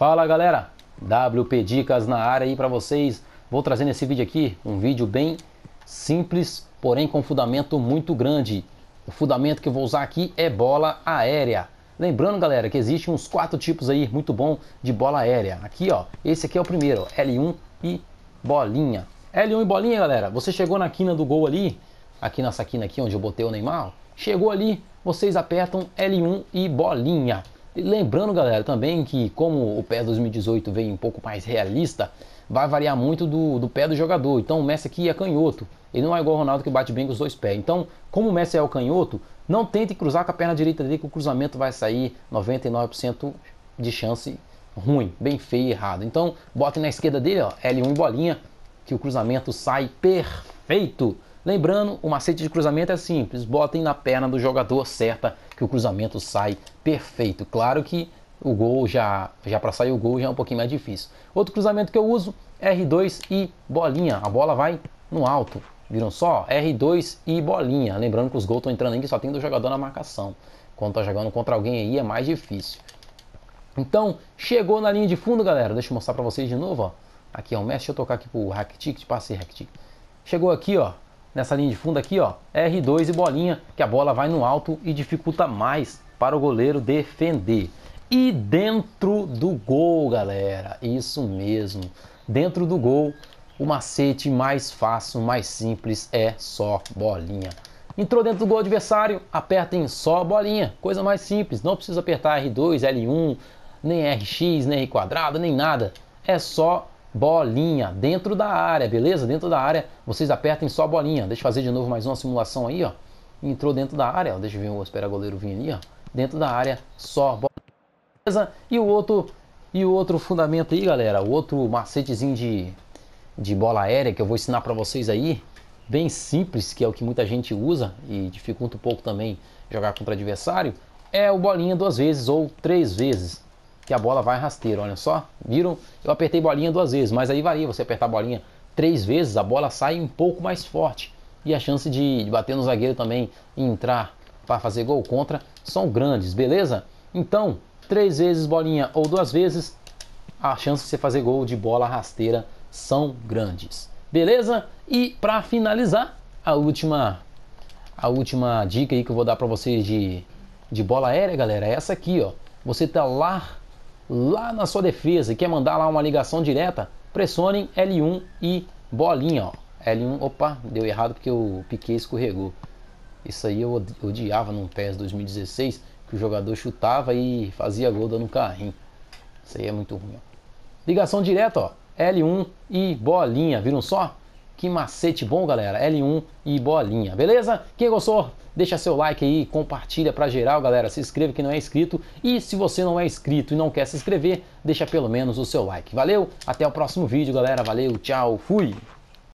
Fala galera, WP Dicas na área aí para vocês. Vou trazer nesse vídeo aqui um vídeo bem simples, porém com fundamento muito grande. O fundamento que eu vou usar aqui é bola aérea. Lembrando, galera, que existem uns quatro tipos aí muito bom de bola aérea. Aqui, ó, esse aqui é o primeiro, L1 e bolinha. L1 e bolinha, galera, você chegou na quina do gol ali, aqui nessa quina aqui onde eu botei o Neymar, chegou ali, vocês apertam L1 e bolinha lembrando, galera, também que como o pé 2018 vem um pouco mais realista, vai variar muito do, do pé do jogador. Então o Messi aqui é canhoto. Ele não é igual o Ronaldo que bate bem com os dois pés. Então, como o Messi é o canhoto, não tente cruzar com a perna direita dele que o cruzamento vai sair 99% de chance ruim, bem feio e errado. Então, bote na esquerda dele, ó, L1 bolinha, que o cruzamento sai perfeito. Lembrando, o macete de cruzamento é simples, botem na perna do jogador certa que o cruzamento sai perfeito. Claro que o gol já, já para sair o gol já é um pouquinho mais difícil. Outro cruzamento que eu uso, R2 e bolinha. A bola vai no alto. Viram só? R2 e bolinha. Lembrando que os gols estão entrando em que só tem do jogador na marcação. Quando tá jogando contra alguém aí é mais difícil. Então, chegou na linha de fundo, galera. Deixa eu mostrar para vocês de novo, ó. Aqui é o mestre deixa eu tocar aqui pro Rakitic, passe Rakitic. Chegou aqui, ó, nessa linha de fundo aqui, ó, R2 e bolinha, que a bola vai no alto e dificulta mais para o goleiro defender. E dentro do gol, galera, isso mesmo. Dentro do gol, o macete mais fácil, mais simples é só bolinha. Entrou dentro do gol adversário, aperta em só bolinha, coisa mais simples. Não precisa apertar R2, L1, nem RX, nem R quadrado, nem nada. É só bolinha dentro da área, beleza? Dentro da área, vocês apertem só a bolinha. Deixa eu fazer de novo mais uma simulação aí, ó. Entrou dentro da área, ó. deixa eu ver o espera goleiro vir ali, ó. Dentro da área, só bolinha. Beleza? E o outro e o outro fundamento aí, galera, o outro macetezinho de de bola aérea que eu vou ensinar para vocês aí, bem simples, que é o que muita gente usa e dificulta um pouco também jogar contra adversário, é o bolinha duas vezes ou três vezes que a bola vai rasteira. Olha só, viram? Eu apertei bolinha duas vezes, mas aí varia. Você apertar a bolinha três vezes, a bola sai um pouco mais forte. E a chance de bater no zagueiro também e entrar para fazer gol contra são grandes, beleza? Então, três vezes bolinha ou duas vezes, a chance de você fazer gol de bola rasteira são grandes. Beleza? E para finalizar, a última a última dica aí que eu vou dar para vocês de, de bola aérea, galera, é essa aqui, ó. Você tá lá lá na sua defesa e quer mandar lá uma ligação direta, pressionem L1 e bolinha. Ó. L1, opa, deu errado porque o Piquet escorregou. Isso aí eu odiava num PES 2016, que o jogador chutava e fazia gol dando carrinho. Isso aí é muito ruim. Ó. Ligação direta, ó, L1 e bolinha, viram só? Que macete bom, galera. L1 e bolinha, beleza? Quem gostou, deixa seu like aí, compartilha para geral, galera. Se inscreva que não é inscrito. E se você não é inscrito e não quer se inscrever, deixa pelo menos o seu like. Valeu, até o próximo vídeo, galera. Valeu, tchau, fui!